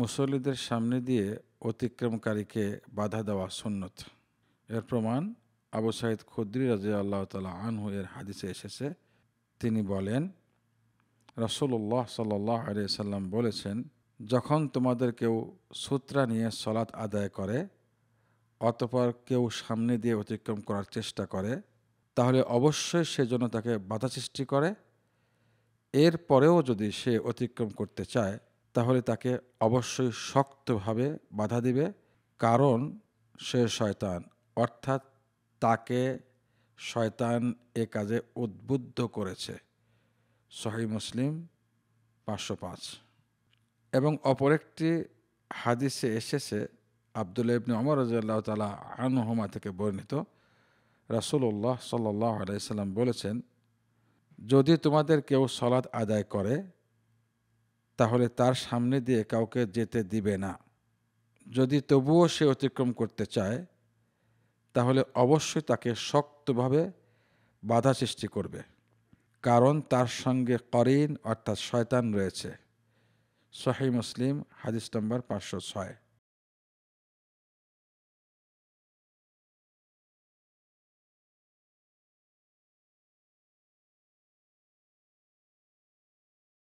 মুসল্লিদের সামনে দিয়ে অতিক্রমকারীকে বাধা দেওয়া সন্ন্যত এর প্রমাণ আবু সাইদ খুদ্রি রাজা আল্লাহ তালা আনহু এর হাদিসে এসেছে তিনি বলেন রসুল্লাহ সাল্লাহ আলিয়া সাল্লাম বলেছেন যখন তোমাদের কেউ সূত্রা নিয়ে সলাৎ আদায় করে অতপর কেউ সামনে দিয়ে অতিক্রম করার চেষ্টা করে তাহলে অবশ্যই সে জন্য তাকে বাধা সৃষ্টি করে এর পরেও যদি সে অতিক্রম করতে চায় তাহলে তাকে অবশ্যই শক্তভাবে বাধা দিবে কারণ সে শয়তান অর্থাৎ তাকে শয়তান এ কাজে উদ্বুদ্ধ করেছে সহি মুসলিম পাঁচশো পাঁচ এবং অপর একটি হাদিসে এসেছে আবদুল্লা ইবনে অমর রাজাল্লাহ তালা আনহমা থেকে বর্ণিত রাসুল্লাহ সাল্লাহ আলাইসাল্লাম বলেছেন যদি তোমাদের কেউ সলাৎ আদায় করে তাহলে তার সামনে দিয়ে কাউকে যেতে দিবে না যদি তবুও সে অতিক্রম করতে চায় তাহলে অবশ্যই তাকে শক্তভাবে বাধা সৃষ্টি করবে কারণ তার সঙ্গে করিন অর্থাৎ শয়তান রয়েছে সহি মুসলিম হাদিস নম্বর পাঁচশো ছয়